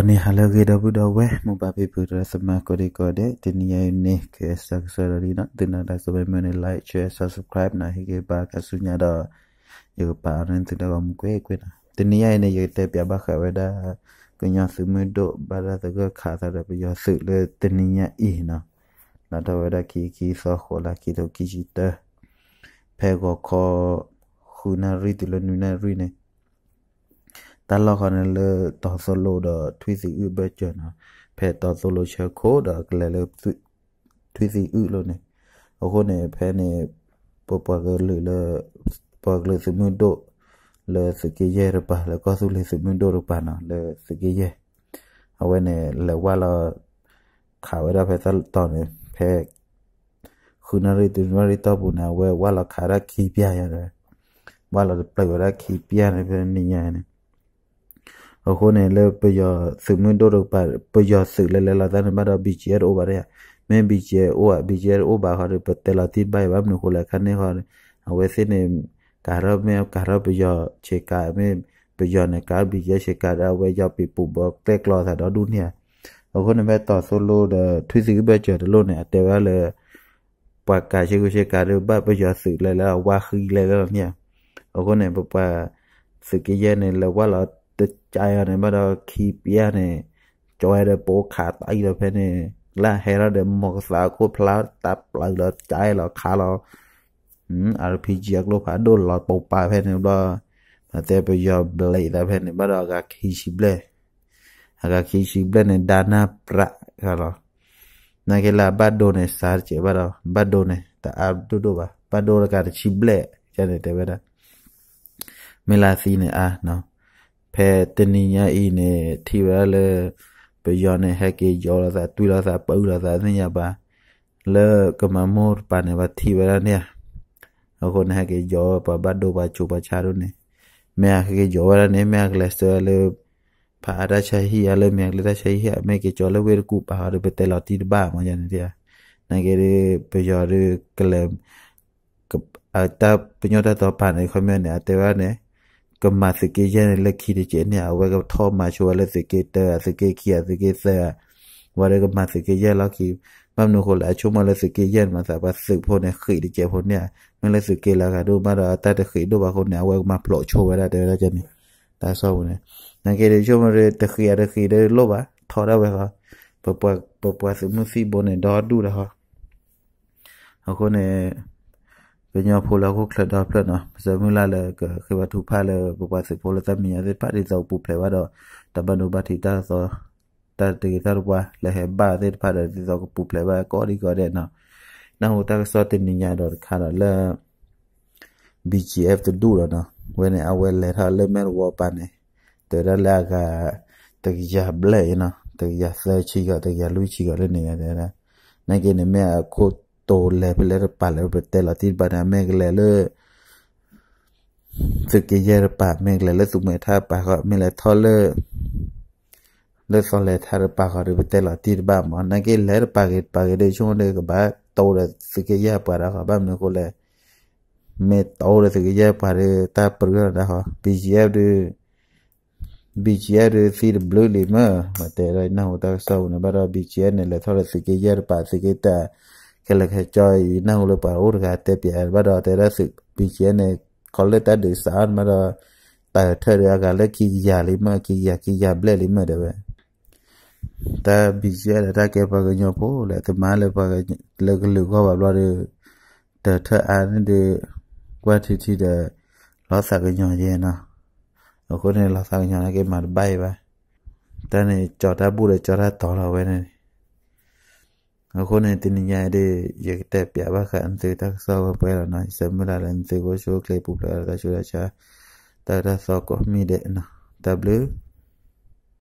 ni halagi da bu da we mu ba bi bu da sama ko de ko de tin ya ni ke sa sa ri na tin da so be me like share subscribe na hi ke ba ka su nya da yo pa ren tin da mu kwe kwe na tin ya ni yo te pya ba kha we da ko nya su me do ba da da ga kha da da yo su le tin ya i na na da we da ki ki so ko la ki do ki ji ta pe go ko khuna ri tu lo nu na ri ne ตลอดคนเลต่อโซโลดอทวิซีอือเบจนะเพต่อโซโลเชโค ดอกเลเลทวิซีอือเลยเนี่ยโอ้โหเนี่ยเพเนี่ยปปะกันเลยเลปะกเลยสมุนโด เลสกิเย่รืปะแล้วก็สุเลสมุนโดหรือปะนะเลสกิเย่เอาไว้เนี่ยแล้วว่าเราขาวได้ไดสแพตอนเนี่ยเพคุณอะไรตุนวาริตอบุนาเว้ว่าเราขาดขี้เปียอย่างไรว่าเราจะปล่อยไดาขี้เปียในเพื่อนนี่ไงเนี่ยโอ้คนเนี่ยเลยไปยอสืบมือดดูรูปไปยอสืบเลยแล้วราตอนนี้มาเราบีเจอร์โอบาร์เนี่ยแม่บีเจอร์โอ้บีเจอร์โอบาร์เขาเลยไปเตลอดที่ใบแบบนี้คนละคันนี้เขาเอาไว้เส้นการรับแม่การรับไปยอเช็คการแม่ไปยอในการบีเจอร์เช็คการเอาไว้ยอปีปุบบอกเล็กรอแต่เราดูเนี่ยโอ้คนเนี่ยไปต่อโซโล่เดอทวิสิกไปเจอโซโล่เนี่ยแต่ว่าเลยปากกาเชืกูเชื่การเรื่องบ้านไปยอสืบเลยแล้วว่าคืออะไรแล้วเนี่ยโอ้คนเนี่ยไปสบกี่แย่เนี่ยแล้วว่าเราตใจอะไรบ้าเราขี้เปียเนี่ย จอยเราโปขาตายเราเพเนี่ยและเฮ้เราเดิมอกสาวกูพลาตับเราเราใจเราขาเราอืมอาร์พีจีกลโลผาโดนเราปูปาเพเนี่ยเราแต่ไปยอเบลย์แต่เพเนี่ยบ้าเรากขี้ชิบเลยกขี้ชิบเลยเนี่ยดานาประกันเรานักเลาบาโดนเนี่ยสาร์เจบ้าเราบาโดนเนี่ยแต่อาดูดูบ้าบาโดเรากาชิบเลยจะเนี่ยแต่บ้าเมลาซีเนี่ยอ่ะเนาะဖဲတနိညာဤနေထိပါလေပယောနေဟကေယောလာသာတူလာသာပူလာသာသိညာပါလေကမမောပါနေဝထိပါနေအခုနေဟကေယောပဘတ်ဒိုပါချူပါချာရုနေမဲဟကေယောရနေမဲကလစတလေပါရာချာဟီအလေမဲကလချာဟီမဲကေကျော်လေဝေကူပါရပတေလာတိဘာမညာနေတရားနိုင်ကေပယောရကလမ်ကအတပ်ပညောတတော်ပါနေခမနေအတေဝနေก็มาสเกเยนเลกคีเจ เนี่ยเอาไว้ก็ทอมาชัวเลสเกเตอร์สเกเขียสเกเซอร์ว่าเลยก็มาสเกเยนแล้วคีบมันนูคนหลายชั่วโมงเลสเกเยนมาสาบสึกพวกเนี่ยขีดเจพวกเนี่ยมันเลสเกแล้วค่ะดูมาเราแต่แต่ขีดดูว่าคนเนี่ยเอาไว้มาโผล่โชว์ไวได้เดี๋ยวเราจะมีตาเศร้าเนี่ยนังเกเดชั่วโมงเลยแต่ขีดแต่ขีดได้ลบอ่ะทอได้ไหมค่ะปะปะปะปะสมุสีบนเนี่ยดอดูนะ้วค่ะเอาคนเนี่ย ben yon pou la kou klet do plet no. Se moun la le kriwa tou pa le pou pa se pou le zami, aze pati zau pou ple wado, taban nou bati ta so, ta teke ta rupwa, le he ba aze pati zau pou ple wado, kodi kode no. Nan wou tak sote ni nyan do kada le, BGF te dou do no. Wene awe le ta le men wopane, te da le aga, te ki ja ble, you know, te ki ja se chiga, te ki ja lu chiga, le ni nyan de na. Nan gen ne me a kote, โตแลไปเลยปาเลไปเตลาทิบานาแมกเลยเลยสึกเยรปาแมกเลยเลยสุเมธาปาก็ไม่เลยทอเลยเลยสอนเลยทารปาก็ไปเตลาทิบามันนักเกเลยปาเกปาเกได้ช่วงเดกบ้าโตเลยสึกเยปาระก็บ้ามเนโกเลยเมตโตเลยสึกเยปาเรตาเปลือกนะฮะปีเจียดูบีเจียร์สีบลูลิมาแต่ไรน่าหัวตาเศร้านะบาราบีเจียร์เนี่ยแหละทอเลสึกเยปาสึกเตา que le que chơi na hulu pa ur ga te pia ba da te ra sự bị chia này có lẽ ta để sao mà đó ta thơ ra ga le ki ya li ma ki ya ki ya ble li ma de ba ta bị chia là ta cái pa ga nyopo là cái má le pa ga le cái lu ko ba lo de ta thơ an de qua thì thì de lo sa ga nyo ye na ko ne lo sa ga nyo na cái mà bay ba ta này cho ta bu để cho ta tỏ là vậy này aku nanti ni ni ada ya kita piapa kan tu tak sah apa yang lain semula lain tu gosok lepuk pelak tak sudah cah tak ada sokoh mide na tablet